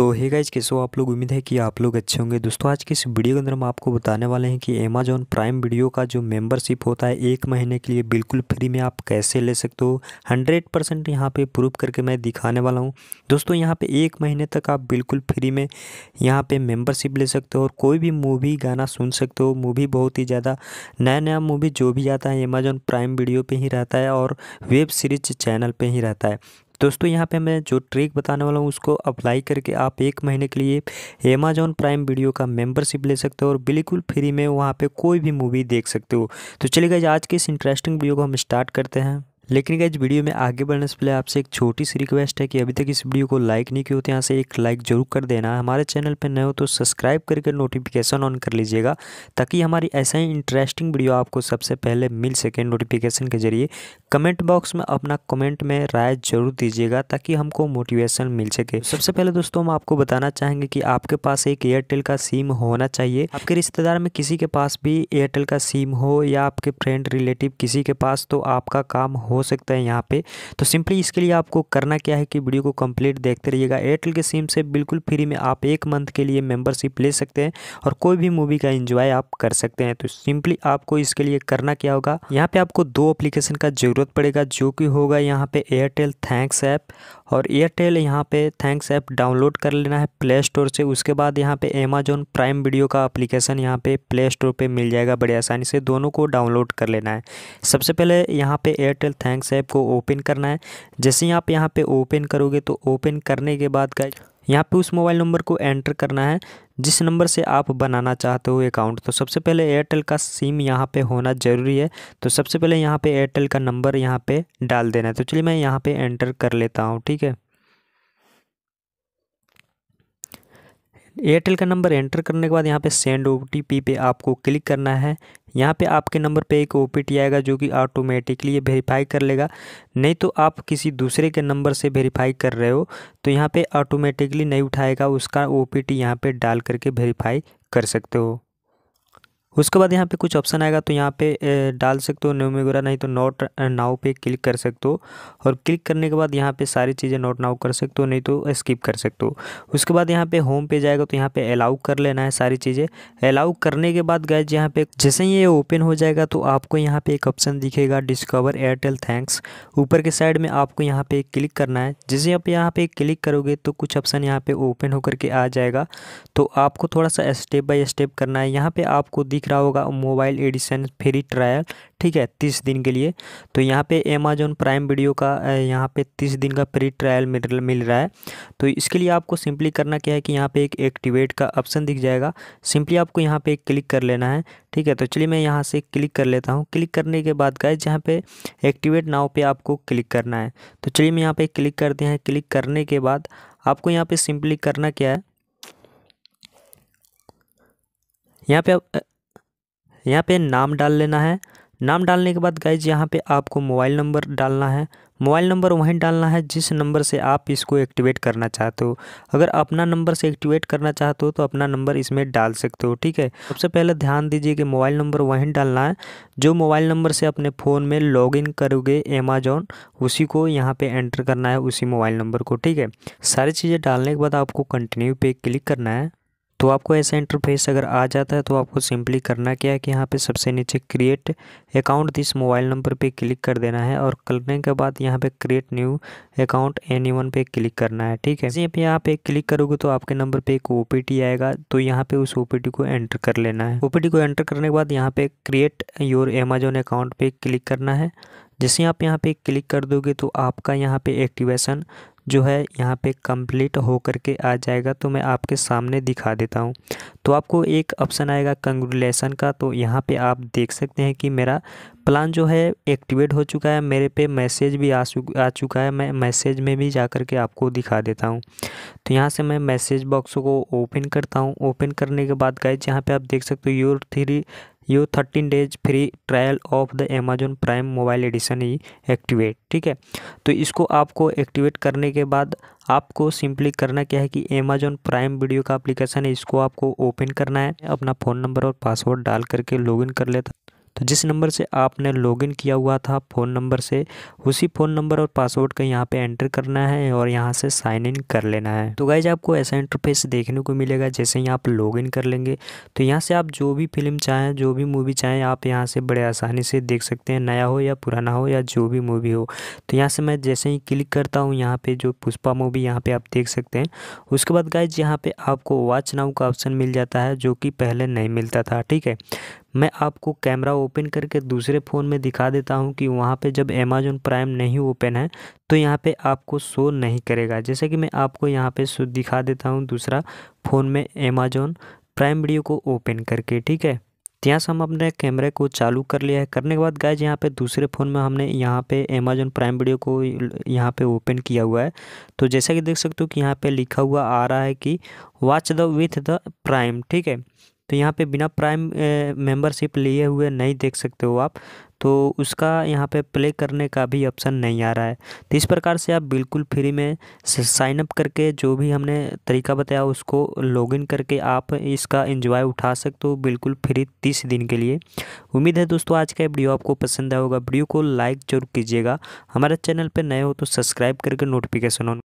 तो hey guys कैसे हो आप लोग उम्मीद है कि आप लोग अच्छे होंगे दोस्तों आज के इस वीडियो के अंदर हम आपको बताने वाले हैं कि अमेजॉन प्राइम वीडियो का जो मेंबरशिप होता है एक महीने के लिए बिल्कुल फ्री में आप कैसे ले सकते हो हंड्रेड परसेंट यहाँ पर प्रूव करके मैं दिखाने वाला हूँ दोस्तों यहाँ पर एक महीने तक आप बिल्कुल फ्री में यहाँ पर मेम्बरशिप ले सकते हो और कोई भी मूवी गाना सुन सकते हो मूवी बहुत ही ज़्यादा नया नया मूवी जो भी आता है अमेजोन प्राइम वीडियो पर ही रहता है और वेब सीरीज चैनल पर ही रहता है दोस्तों यहाँ पे मैं जो ट्रिक बताने वाला हूँ उसको अप्लाई करके आप एक महीने के लिए अमेजॉन प्राइम वीडियो का मेंबरशिप ले सकते हो और बिल्कुल फ्री में वहाँ पे कोई भी मूवी देख सकते हो तो चलिए आज के इस इंटरेस्टिंग वीडियो को हम स्टार्ट करते हैं लेकिन क्या वीडियो में आगे बढ़ने से पहले आपसे एक छोटी सी रिक्वेस्ट है कि अभी तक इस वीडियो को लाइक नहीं किया हो तो यहाँ से एक लाइक जरूर कर देना हमारे चैनल पर नए हो तो सब्सक्राइब करके नोटिफिकेशन ऑन कर लीजिएगा ताकि हमारी ऐसा ही इंटरेस्टिंग वीडियो आपको सबसे पहले मिल सके नोटिफिकेशन के जरिए कमेंट बॉक्स में अपना कमेंट में राय जरूर दीजिएगा ताकि हमको मोटिवेशन मिल सके सबसे पहले दोस्तों हम आपको बताना चाहेंगे कि आपके पास एक एयरटेल का सिम होना चाहिए आपके रिश्तेदार में किसी के पास भी एयरटेल का सिम हो या आपके फ्रेंड रिलेटिव किसी के पास तो आपका काम हो सकता है यहाँ पे तो सिंपली इसके लिए आपको करना क्या है कि वीडियो को कंप्लीट देखते रहिएगा एयरटेल के सिम से बिल्कुल फ्री में आप एक मंथ के लिए मेंबरशिप ले सकते हैं और कोई भी मूवी का इन्जॉय आप कर सकते हैं तो सिंपली आपको इसके लिए करना क्या होगा यहाँ पे आपको दो अप्लीकेशन का ज़रूरत पड़ेगा जो कि होगा यहाँ पे एयरटेल थैंक्स ऐप और एयरटेल यहाँ पे थैंक्स ऐप डाउनलोड कर लेना है प्ले स्टोर से उसके बाद यहाँ पे अमेजोन प्राइम वीडियो का एप्लीकेशन यहाँ पे प्ले स्टोर पे मिल जाएगा बड़े आसानी से दोनों को डाउनलोड कर लेना है सबसे पहले यहाँ पे एयरटेल थैंक्स ऐप को ओपन करना है जैसे आप यहाँ पे ओपन करोगे तो ओपन करने के बाद का यहाँ पे उस मोबाइल नंबर को एंटर करना है जिस नंबर से आप बनाना चाहते हो अकाउंट तो सबसे पहले एयरटेल का सिम यहाँ पे होना ज़रूरी है तो सबसे पहले यहाँ पे एयरटेल का नंबर यहाँ पे डाल देना है तो चलिए मैं यहाँ पे एंटर कर लेता हूँ ठीक है एयरटेल का नंबर एंटर करने के बाद यहाँ पे सेंड ओ पे आपको क्लिक करना है यहाँ पे आपके नंबर पे एक ओ आएगा जो कि ऑटोमेटिकली ये वेरीफाई कर लेगा नहीं तो आप किसी दूसरे के नंबर से वेरीफाई कर रहे हो तो यहाँ पे ऑटोमेटिकली नहीं उठाएगा उसका ओ पी टी यहाँ पर डाल करके वेरीफाई कर सकते हो उसके बाद यहाँ पे कुछ ऑप्शन आएगा तो यहाँ पे डाल सकते हो न्यूमेगोरा नहीं तो नोट नाव पे क्लिक कर सकते हो और क्लिक करने के बाद यहाँ पे सारी चीज़ें नोट नाउ कर सकते हो नहीं तो स्किप कर सकते हो उसके बाद यहाँ पे होम पे जाएगा तो यहाँ पे अलाउ कर लेना है सारी चीज़ें अलाउ करने के बाद गए यहाँ पे जैसे ही ये ओपन हो जाएगा तो आपको यहाँ पर एक ऑप्शन दिखेगा डिस्कवर एयरटेल थैंक्स ऊपर के साइड में आपको यहाँ पर क्लिक करना है जैसे आप यहाँ पर क्लिक करोगे तो कुछ ऑप्शन यहाँ पर ओपन होकर के आ जाएगा तो आपको थोड़ा सा स्टेप बाई स्टेप करना है यहाँ पर आपको दिख रहा होगा मोबाइल एडिशन फ्री ट्रायल ठीक है तीस दिन के लिए तो यहाँ पे अमेजोन प्राइम वीडियो का यहाँ पे तीस दिन का फ्री ट्रायल मिल मिल रहा है तो इसके लिए आपको सिंपली करना क्या है कि यहाँ पे एक एक्टिवेट का ऑप्शन दिख जाएगा सिंपली आपको यहाँ पे क्लिक कर लेना है ठीक है तो चलिए मैं यहाँ से क्लिक कर लेता हूँ क्लिक करने के बाद गए जहाँ पर एक्टिवेट नाव पर आपको क्लिक करना है तो चलिए मैं यहाँ पर क्लिक करते हैं क्लिक करने के बाद आपको यहाँ पर सिंपली करना क्या है यहाँ पे आप यहाँ पे नाम डाल लेना है नाम डालने के बाद गाइज यहाँ पे आपको मोबाइल नंबर डालना है मोबाइल नंबर वहीं डालना है जिस नंबर से आप इसको एक्टिवेट करना चाहते हो अगर अपना नंबर से एक्टिवेट करना चाहते हो तो अपना नंबर इसमें डाल सकते हो ठीक है सबसे पहले ध्यान दीजिए कि मोबाइल नंबर वहीं डालना है जो मोबाइल नंबर से अपने फ़ोन में लॉगिन करोगे अमेजोन उसी को यहाँ पे एंटर करना है उसी मोबाइल नंबर को ठीक है सारी चीज़ें डालने के बाद आपको कंटिन्यू पे क्लिक करना है तो आपको ऐसा इंटरफेस अगर आ जाता है तो आपको सिंपली करना क्या है कि यहाँ पे सबसे नीचे create account this mobile number पे क्लिक कर देना है और करने के बाद यहाँ पे create new account any one पे क्लिक करना है ठीक है जैसे यहाँ पे क्लिक करोगे तो आपके नंबर पे एक ओ आएगा तो यहाँ पे उस ओ को एंटर कर लेना है ओ को एंटर करने के बाद यहाँ पे क्रिएट योर अमेजोन अकाउंट पे क्लिक करना है जैसे आप यहाँ पे क्लिक कर दोगे तो आपका यहाँ पे एक्टिवेशन जो है यहाँ पे कंप्लीट हो करके आ जाएगा तो मैं आपके सामने दिखा देता हूँ तो आपको एक ऑप्शन आएगा कंग्रेचुलेसन का तो यहाँ पे आप देख सकते हैं कि मेरा प्लान जो है एक्टिवेट हो चुका है मेरे पे मैसेज भी आ आ चुका है मैं मैसेज में भी जा कर के आपको दिखा देता हूँ तो यहाँ से मैं मैसेज बॉक्स को ओपन करता हूँ ओपन करने के बाद गाइज यहाँ पर आप देख सकते हो your three you thirteen days free trial of the Amazon Prime mobile edition ही एक्टिवेट ठीक है तो इसको आपको एक्टिवेट करने के बाद आपको सिंपली करना क्या है कि अमेजोन प्राइम वीडियो का एप्लीकेशन है इसको आपको ओपन करना है अपना फ़ोन नंबर और पासवर्ड डाल करके लॉगिन कर लेता तो जिस नंबर से आपने लॉगिन किया हुआ था फ़ोन नंबर से उसी फ़ोन नंबर और पासवर्ड का यहाँ पे एंटर करना है और यहाँ से साइन इन कर लेना है तो गाइज आपको ऐसा इंटरफेस देखने को मिलेगा जैसे ही आप लॉगिन कर लेंगे तो यहाँ से आप जो भी फिल्म चाहें जो भी मूवी चाहें आप यहाँ से बड़े आसानी से देख सकते हैं नया हो या पुराना हो या जो भी मूवी हो तो यहाँ से मैं जैसे ही क्लिक करता हूँ यहाँ पर जो पुष्पा मूवी यहाँ पर आप देख सकते हैं उसके बाद गाइज यहाँ पर आपको वॉच नाउ का ऑप्शन मिल जाता है जो कि पहले नहीं मिलता था ठीक है मैं आपको कैमरा ओपन करके दूसरे फ़ोन में दिखा देता हूँ कि वहाँ पे जब अमेज़ोन प्राइम नहीं ओपन है तो यहाँ पे आपको शो नहीं करेगा जैसे कि मैं आपको यहाँ पे शो दिखा देता हूँ दूसरा फ़ोन में अमेज़ोन प्राइम वीडियो को ओपन करके ठीक है तो यहाँ से हम अपने कैमरे को चालू कर लिया है करने के बाद गाइज यहाँ पे दूसरे फ़ोन में हमने यहाँ पे अमेजोन प्राइम वीडियो को यहाँ पे ओपन किया हुआ है तो जैसा कि देख सकते हो कि यहाँ पे लिखा हुआ आ रहा है कि watch the with the Prime ठीक है तो यहाँ पे बिना प्राइम मेंबरशिप लिए हुए नहीं देख सकते हो आप तो उसका यहाँ पे प्ले करने का भी ऑप्शन नहीं आ रहा है तो इस प्रकार से आप बिल्कुल फ्री में साइन अप करके जो भी हमने तरीका बताया उसको लॉगिन करके आप इसका एंजॉय उठा सकते हो बिल्कुल फ्री तीस दिन के लिए उम्मीद है दोस्तों आज का वीडियो आपको पसंद आया होगा वीडियो को लाइक जरूर कीजिएगा हमारे चैनल पर नए हो तो सब्सक्राइब करके नोटिफिकेशन ऑन